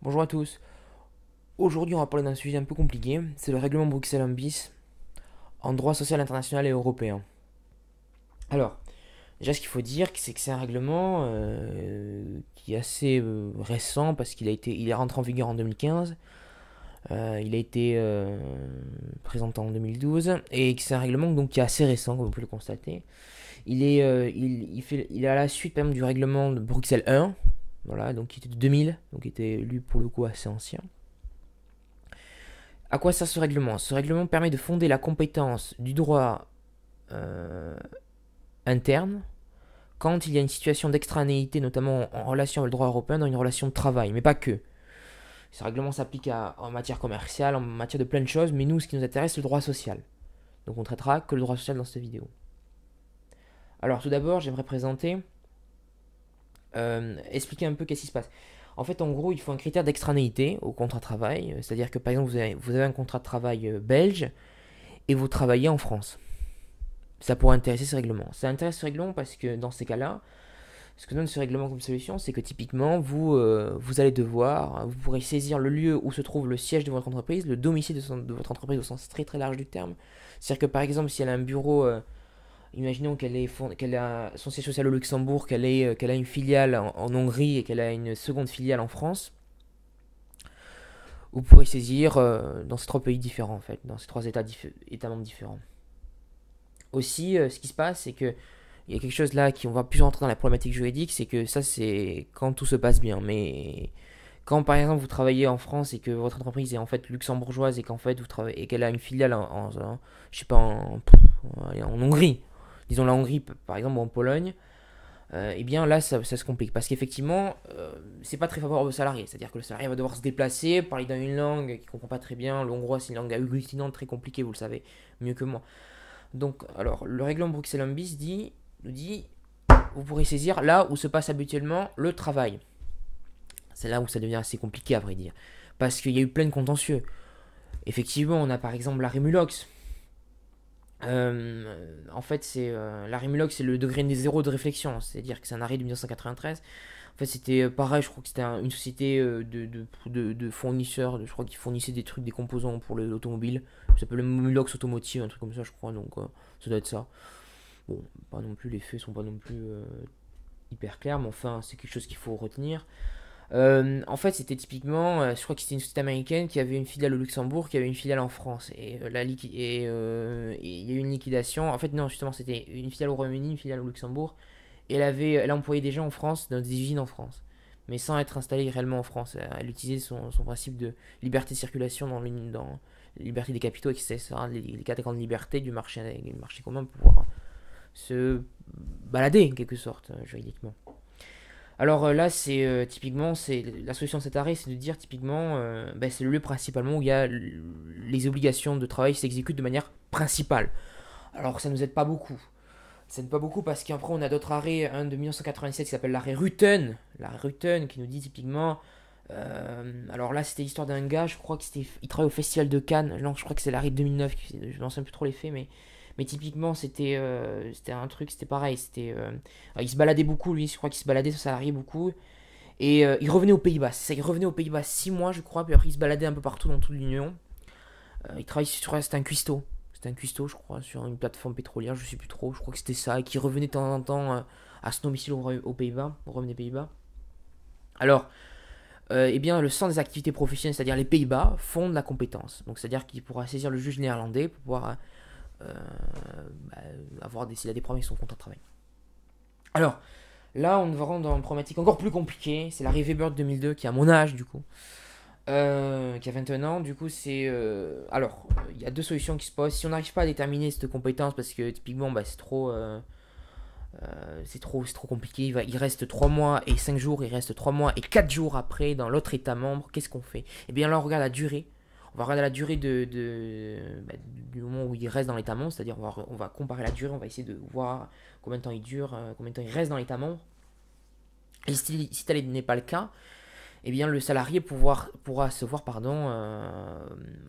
Bonjour à tous. Aujourd'hui, on va parler d'un sujet un peu compliqué, c'est le règlement Bruxelles 1 bis en droit social international et européen. Alors, déjà ce qu'il faut dire, c'est que c'est un règlement euh, qui est assez euh, récent parce qu'il a été, il est rentré en vigueur en 2015. Euh, il a été présenté en 2012 et que c'est un règlement donc qui est assez récent, comme vous pouvez le constater. Il est, il, fait, il à la suite même du règlement de Bruxelles 1 voilà, donc qui était de 2000, donc qui était lu pour le coup assez ancien. À quoi sert ce règlement Ce règlement permet de fonder la compétence du droit euh, interne quand il y a une situation d'extranéité, notamment en relation avec le droit européen, dans une relation de travail, mais pas que. Ce règlement s'applique en matière commerciale, en matière de plein de choses, mais nous, ce qui nous intéresse, c'est le droit social. Donc on traitera que le droit social dans cette vidéo. Alors tout d'abord, j'aimerais présenter euh, expliquer un peu qu'est-ce qui se passe. En fait, en gros, il faut un critère d'extranéité au contrat de travail, euh, c'est-à-dire que par exemple, vous avez, un contrat de travail euh, belge et vous travaillez en France. Ça pourrait intéresser ce règlement. Ça intéresse ce règlement parce que dans ces cas-là, ce que donne ce règlement comme solution, c'est que typiquement, vous, vous allez devoir, vous pourrez saisir le lieu où se trouve le siège de votre entreprise, le domicile de, votre entreprise au sens très très large du terme. C'est-à-dire que par exemple, si elle a un bureau, imaginons qu'elle fond qu'elle a son siège social au Luxembourg, qu'elle est euh, qu'elle a une filiale en, Hongrie et qu'elle a une seconde filiale en France, vous pourrez saisir euh, dans ces trois pays différents, en fait, dans ces trois États, états membres différents. Aussi, euh, ce qui se passe, c'est que il y a quelque chose là qui on va plus rentrer dans la problématique juridique, c'est que ça c'est quand tout se passe bien, mais quand par exemple vous travaillez en France et que votre entreprise est en fait luxembourgeoise et qu'en fait vous travaillez et qu'elle a une filiale en je sais pas en, en, Hongrie disons la Hongrie par exemple ou en Pologne, euh, eh bien là ça, se complique parce qu'effectivement euh, c'est pas très favorable au salarié, c'est-à-dire que le salarié va devoir se déplacer, parler dans une langue qu'il comprend pas très bien, le c'est une langue agglutinante très compliquée, vous le savez mieux que moi. Donc alors le règlement Bruxelles bis dit nous dit vous pourrez saisir là où se passe habituellement le travail. C'est là où ça devient assez compliqué à vrai dire parce qu'il y a eu plein de contentieux. Effectivement, on a par exemple la Remulox euh, en fait, c'est euh, l'arrêt c'est le degré zéro de réflexion, c'est-à-dire que c'est un arrêt de 1993. En fait, c'était euh, pareil, je crois que c'était une société de, de, fournisseurs, je crois qu'ils fournissaient des trucs, des composants pour l'automobile. Ça s'appelle Mulox Automotive, un truc comme ça, je crois, donc ça doit être ça. Bon, pas non plus, les faits sont pas non plus hyper clairs, mais enfin, c'est quelque chose qu'il faut retenir. Euh, en fait, c'était typiquement, euh, je crois que c'était une société américaine qui avait une filiale au Luxembourg, qui avait une filiale en France. Euh, et il y a eu une liquidation. En fait, non, justement, c'était une filiale au Royaume-Uni, une filiale au Luxembourg. Et elle avait, elle employait des gens en France, dans des usines en France, mais sans être installée réellement en France. Elle, utilisait son, principe de liberté de circulation dans, dans la liberté des capitaux, etc. Les, les quatre grandes libertés du marché, du marché commun pour pouvoir se balader en quelque sorte juridiquement. Alors euh, là, c'est euh, typiquement, c'est la solution de cet arrêt, c'est de dire typiquement, euh, ben, c'est le lieu principalement où il y a les obligations de travail s'exécutent de manière principale. Alors ça nous aide pas beaucoup. Ça aide pas beaucoup parce qu'après on a d'autres arrêts, un de 1987 qui s'appelle l'arrêt Rutten, l'arrêt Rutten qui nous dit typiquement, alors là c'était l'histoire d'un gars, je crois que c'était, il travaille au festival de Cannes, non je crois que c'est l'arrêt 2009, je me souviens plus trop les faits, mais mais typiquement, euh, c'était un truc, c'était pareil. C'était euh, ah, il se baladait beaucoup, lui. Je crois qu'il se baladait, son salarié, beaucoup. Et euh, il revenait aux Pays-Bas. Ça, il revenait aux Pays-Bas 6 mois, je crois. Puis après, il se baladait un peu partout dans toute l'Union. il travaillait sur. C'était un cuistot. C'était un cuistot, je crois, sur une plateforme pétrolière, je sais plus trop. Je crois que c'était ça. Et qu'il revenait de temps en temps à son domicile aux, Pays-Bas, au revenu des Pays-Bas. Alors. Euh, eh bien, le centre des activités professionnelles, c'est-à-dire les Pays-Bas, font de la compétence. Donc, c'est-à-dire qu'il pourra saisir le juge néerlandais pour pouvoir euh, bah, avoir des, s'il a des problèmes avec son compte de travail. Alors, là, on va dans une problématique encore plus compliquée. C'est l'arrivée Bird 2002 qui a mon âge, du coup. Euh, qui a 21 ans, du coup, c'est. Euh, alors, il y a deux solutions qui se posent. Si on n'arrive pas à déterminer cette compétence, parce que typiquement, bah, c'est trop. c'est trop, trop compliqué. Il, il, reste 3 mois et 5 jours, il reste 3 mois et 4 jours après dans l'autre État membre. Qu'est-ce qu'on fait et eh bien, là, on regarde la durée on va regarder la durée de, bah, du moment où il reste dans l'état membre, c'est-à-dire on va, comparer la durée, on va essayer de voir combien de temps il dure, euh, combien de temps il reste dans l'état membre. Et si, tel n'est pas le cas, eh bien le salarié pourra se voir, pardon, euh,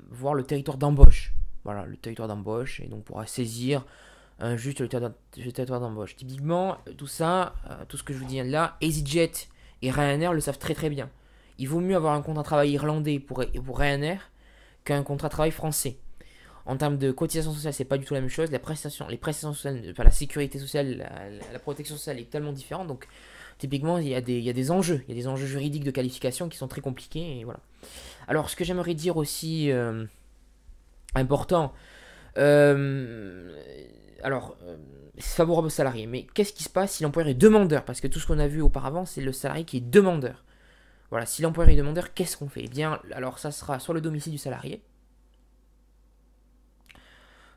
voir le territoire d'embauche. Voilà, le territoire d'embauche, et donc pourra saisir euh, juste le territoire d'embauche. Typiquement, tout ça, tout ce que je vous dis là, EasyJet et Ryanair le savent très très bien. Il vaut mieux avoir un contrat de travail irlandais pour, pour Ryanair un contrat de travail français. En termes de cotisation sociale, c'est pas du tout la même chose. La prestation, les prestations sociales, la sécurité sociale, la, protection sociale est tellement différente. Donc, typiquement, il y, a des, enjeux, il y a des enjeux juridiques de qualification qui sont très compliqués. voilà. Alors, ce que j'aimerais dire aussi euh, important, euh, alors, euh, c'est favorable au salarié, mais qu'est-ce qui se passe si l'employeur est demandeur Parce que tout ce qu'on a vu auparavant, c'est le salarié qui est demandeur. Voilà, si l'employeur est demandeur, qu'est-ce qu'on fait Eh bien, alors ça sera sur le domicile du salarié.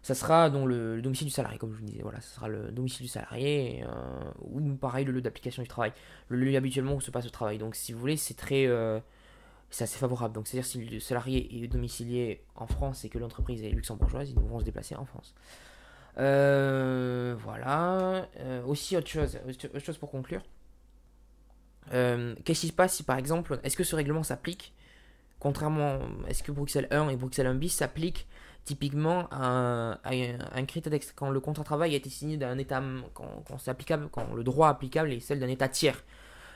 Ça sera dans le, domicile du salarié, comme je vous disais. Voilà, ça sera le domicile du salarié euh, ou pareil le lieu d'application du travail, le lieu habituellement où se passe le travail. Donc, si vous voulez, c'est très, euh, c'est assez favorable. Donc, c'est-à-dire si le salarié est domicilié en France et que l'entreprise est luxembourgeoise, ils vont se déplacer en France. Euh, voilà. aussi autre chose, autre chose pour conclure. Euh, qu'est-ce qui se passe si par exemple, est-ce que ce règlement s'applique Contrairement, est-ce que Bruxelles 1 et Bruxelles 1 bis s'appliquent typiquement à un, critère un critère quand le contrat de travail a été signé d'un État, quand, quand c'est applicable, quand le droit applicable est celle d'un État tiers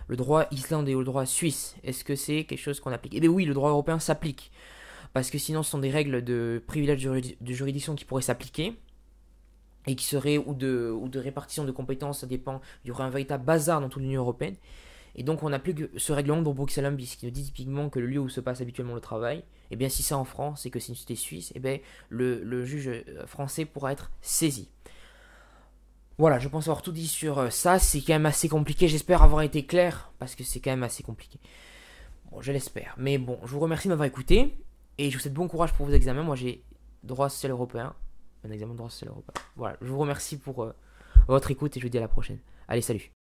le droit islandais ou le droit suisse Est-ce que c'est quelque chose qu'on applique Eh bien oui, le droit européen s'applique. Parce que sinon, ce sont des règles de privilège de juridiction qui pourraient s'appliquer et qui seraient ou de, ou de répartition de compétences, ça dépend. Il y aurait un véritable bazar dans toute l'Union européenne. Et donc on plus que ce règlement de Bruxelles bis qui nous dit typiquement que le lieu où se passe habituellement le travail, et eh bien si c'est en France et que c'est une cité suisse, et eh bien le, juge euh, français pourra être saisi. Voilà, je pense avoir tout dit sur euh, ça, c'est quand même assez compliqué, j'espère avoir été clair, parce que c'est quand même assez compliqué. Bon, je l'espère. Mais bon, je vous remercie de m'avoir écouté, et je vous souhaite bon courage pour vos examens. Moi j'ai droit social européen, un examen de droit social européen. Voilà, je vous remercie pour euh, votre écoute et je vous dis à la prochaine. Allez, salut